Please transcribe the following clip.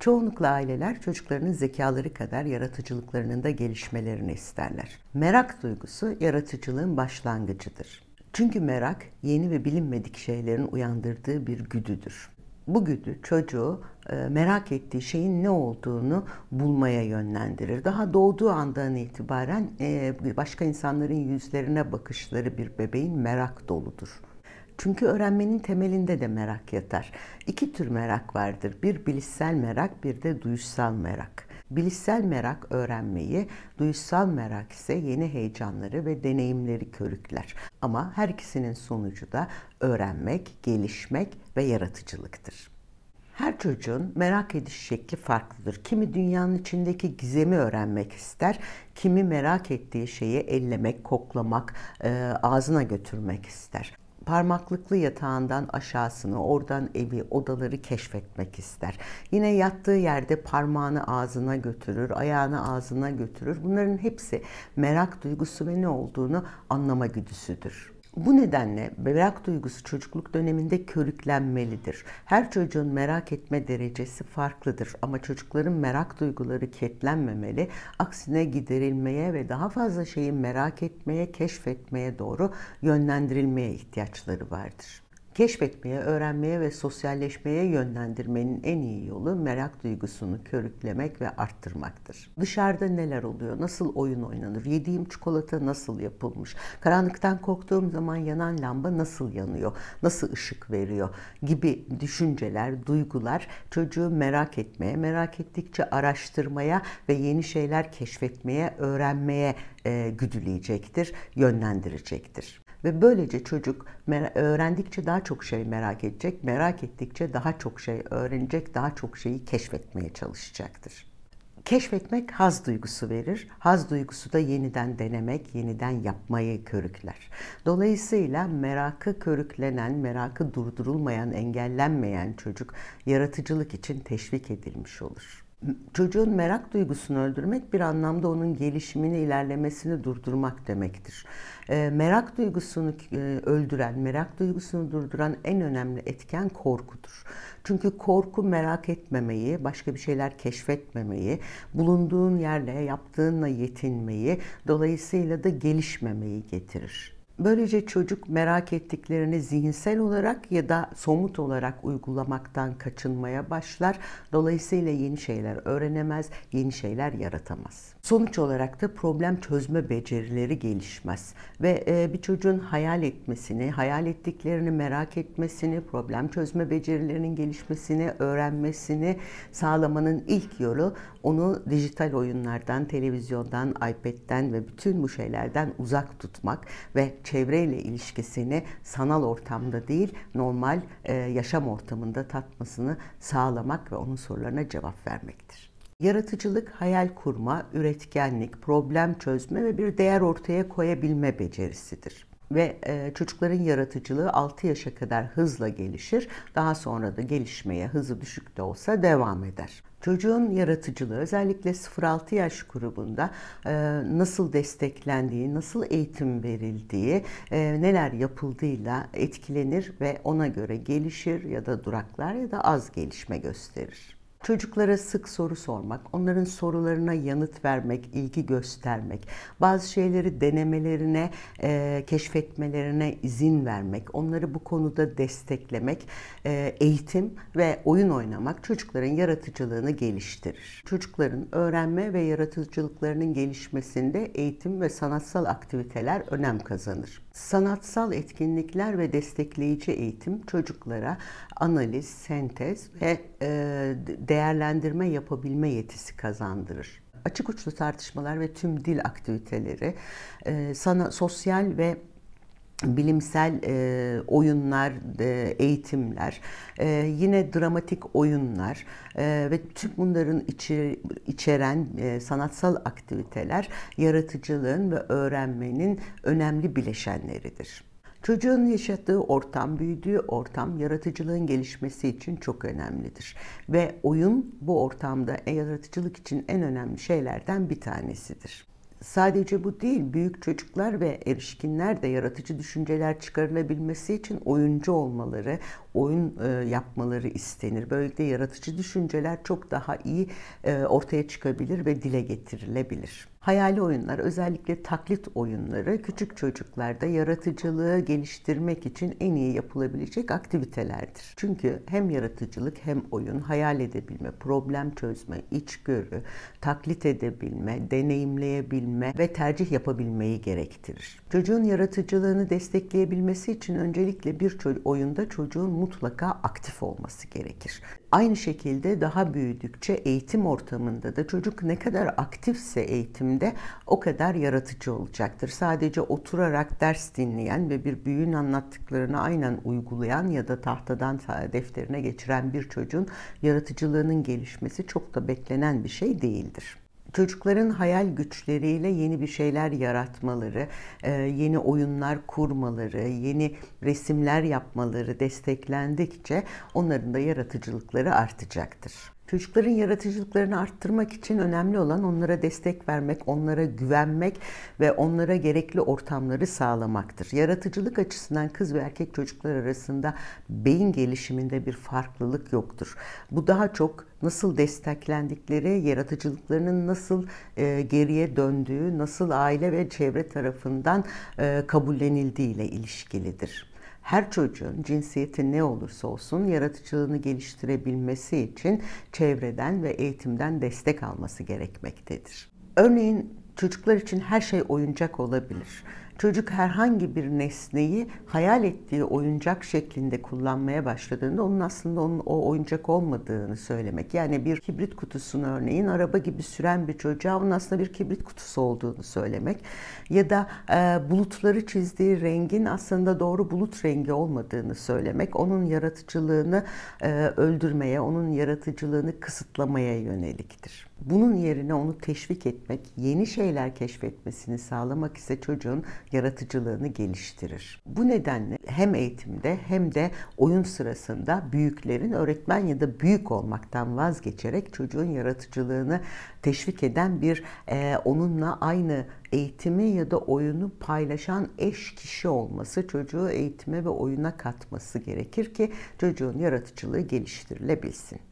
Çoğunlukla aileler çocuklarının zekaları kadar yaratıcılıklarının da gelişmelerini isterler. Merak duygusu yaratıcılığın başlangıcıdır. Çünkü merak yeni ve bilinmedik şeylerin uyandırdığı bir güdüdür. Bu güdü çocuğu e, merak ettiği şeyin ne olduğunu bulmaya yönlendirir. Daha doğduğu andan itibaren e, başka insanların yüzlerine bakışları bir bebeğin merak doludur. Çünkü öğrenmenin temelinde de merak yatar. İki tür merak vardır. Bir bilişsel merak, bir de duyuşsal merak. Bilişsel merak öğrenmeyi, duyuşsal merak ise yeni heyecanları ve deneyimleri körükler. Ama her ikisinin sonucu da öğrenmek, gelişmek ve yaratıcılıktır. Her çocuğun merak ediş şekli farklıdır. Kimi dünyanın içindeki gizemi öğrenmek ister, kimi merak ettiği şeyi ellemek, koklamak, e, ağzına götürmek ister parmaklıklı yatağından aşağısını, oradan evi, odaları keşfetmek ister. Yine yattığı yerde parmağını ağzına götürür, ayağını ağzına götürür. Bunların hepsi merak duygusu ve ne olduğunu anlama güdüsüdür. Bu nedenle merak duygusu çocukluk döneminde körüklenmelidir. Her çocuğun merak etme derecesi farklıdır ama çocukların merak duyguları ketlenmemeli, aksine giderilmeye ve daha fazla şeyi merak etmeye, keşfetmeye doğru yönlendirilmeye ihtiyaçları vardır. Keşfetmeye, öğrenmeye ve sosyalleşmeye yönlendirmenin en iyi yolu merak duygusunu körüklemek ve arttırmaktır. Dışarıda neler oluyor, nasıl oyun oynanır, yediğim çikolata nasıl yapılmış, karanlıktan korktuğum zaman yanan lamba nasıl yanıyor, nasıl ışık veriyor gibi düşünceler, duygular çocuğu merak etmeye, merak ettikçe araştırmaya ve yeni şeyler keşfetmeye, öğrenmeye e, güdüleyecektir, yönlendirecektir. Ve böylece çocuk öğrendikçe daha çok şey merak edecek, merak ettikçe daha çok şey öğrenecek, daha çok şeyi keşfetmeye çalışacaktır. Keşfetmek haz duygusu verir. Haz duygusu da yeniden denemek, yeniden yapmayı körükler. Dolayısıyla merakı körüklenen, merakı durdurulmayan, engellenmeyen çocuk yaratıcılık için teşvik edilmiş olur. Çocuğun merak duygusunu öldürmek bir anlamda onun gelişimini, ilerlemesini durdurmak demektir. Ee, merak duygusunu e, öldüren, merak duygusunu durduran en önemli etken korkudur. Çünkü korku merak etmemeyi, başka bir şeyler keşfetmemeyi, bulunduğun yerle, yaptığınla yetinmeyi, dolayısıyla da gelişmemeyi getirir. Böylece çocuk merak ettiklerini zihinsel olarak ya da somut olarak uygulamaktan kaçınmaya başlar. Dolayısıyla yeni şeyler öğrenemez, yeni şeyler yaratamaz. Sonuç olarak da problem çözme becerileri gelişmez ve e, bir çocuğun hayal etmesini, hayal ettiklerini merak etmesini, problem çözme becerilerinin gelişmesini, öğrenmesini sağlamanın ilk yolu onu dijital oyunlardan, televizyondan, iPad'den ve bütün bu şeylerden uzak tutmak ve çevreyle ilişkisini sanal ortamda değil normal e, yaşam ortamında tatmasını sağlamak ve onun sorularına cevap vermektir. Yaratıcılık, hayal kurma, üretkenlik, problem çözme ve bir değer ortaya koyabilme becerisidir ve e, çocukların yaratıcılığı 6 yaşa kadar hızla gelişir. Daha sonra da gelişmeye hızı düşük de olsa devam eder. Çocuğun yaratıcılığı özellikle 0-6 yaş grubunda e, nasıl desteklendiği, nasıl eğitim verildiği, e, neler yapıldığıyla etkilenir ve ona göre gelişir ya da duraklar ya da az gelişme gösterir. Çocuklara sık soru sormak, onların sorularına yanıt vermek, ilgi göstermek, bazı şeyleri denemelerine, e, keşfetmelerine izin vermek, onları bu konuda desteklemek, e, eğitim ve oyun oynamak çocukların yaratıcılığını geliştirir. Çocukların öğrenme ve yaratıcılıklarının gelişmesinde eğitim ve sanatsal aktiviteler önem kazanır. Sanatsal etkinlikler ve destekleyici eğitim çocuklara analiz, sentez ve e, değerlendirme yapabilme yetisi kazandırır. Açık uçlu tartışmalar ve tüm dil aktiviteleri e, sana sosyal ve bilimsel e, oyunlar, e, eğitimler, yine dramatik oyunlar ve tüm bunların içeren sanatsal aktiviteler yaratıcılığın ve öğrenmenin önemli bileşenleridir. Çocuğun yaşadığı ortam, büyüdüğü ortam yaratıcılığın gelişmesi için çok önemlidir. Ve oyun bu ortamda e, yaratıcılık için en önemli şeylerden bir tanesidir. Sadece bu değil, büyük çocuklar ve erişkinler de yaratıcı düşünceler çıkarılabilmesi için oyuncu olmaları, oyun e, yapmaları istenir. Böylelikle yaratıcı düşünceler çok daha iyi e, ortaya çıkabilir ve dile getirilebilir. Hayali oyunlar, özellikle taklit oyunları küçük çocuklarda yaratıcılığı geliştirmek için en iyi yapılabilecek aktivitelerdir. Çünkü hem yaratıcılık hem oyun, hayal edebilme, problem çözme, içgörü, taklit edebilme, deneyimleyebilme ve tercih yapabilmeyi gerektirir. Çocuğun yaratıcılığını destekleyebilmesi için öncelikle bir oyunda çocuğun mutlaka aktif olması gerekir. Aynı şekilde daha büyüdükçe eğitim ortamında da çocuk ne kadar aktifse eğitimde o kadar yaratıcı olacaktır. Sadece oturarak ders dinleyen ve bir büyüğün anlattıklarını aynen uygulayan ya da tahtadan defterine geçiren bir çocuğun yaratıcılığının gelişmesi çok da beklenen bir şey değildir çocukların hayal güçleriyle yeni bir şeyler yaratmaları, e, yeni oyunlar kurmaları, yeni resimler yapmaları desteklendikçe onların da yaratıcılıkları artacaktır. Çocukların yaratıcılıklarını arttırmak için önemli olan onlara destek vermek, onlara güvenmek ve onlara gerekli ortamları sağlamaktır. Yaratıcılık açısından kız ve erkek çocuklar arasında beyin gelişiminde bir farklılık yoktur. Bu daha çok nasıl desteklendikleri, yaratıcılıklarının nasıl e, geriye döndüğü, nasıl aile ve çevre tarafından e, kabullenildiği ile ilişkilidir her çocuğun cinsiyeti ne olursa olsun yaratıcılığını geliştirebilmesi için çevreden ve eğitimden destek alması gerekmektedir. Örneğin çocuklar için her şey oyuncak olabilir çocuk herhangi bir nesneyi hayal ettiği oyuncak şeklinde kullanmaya başladığında onun aslında onun o oyuncak olmadığını söylemek. Yani bir kibrit kutusunu örneğin araba gibi süren bir çocuğa onun aslında bir kibrit kutusu olduğunu söylemek ya da e, bulutları çizdiği rengin aslında doğru bulut rengi olmadığını söylemek, onun yaratıcılığını e, öldürmeye, onun yaratıcılığını kısıtlamaya yöneliktir. Bunun yerine onu teşvik etmek, yeni şeyler keşfetmesini sağlamak ise çocuğun yaratıcılığını geliştirir. Bu nedenle hem eğitimde hem de oyun sırasında büyüklerin öğretmen ya da büyük olmaktan vazgeçerek çocuğun yaratıcılığını teşvik eden bir e, onunla aynı eğitimi ya da oyunu paylaşan eş kişi olması, çocuğu eğitime ve oyuna katması gerekir ki çocuğun yaratıcılığı geliştirilebilsin.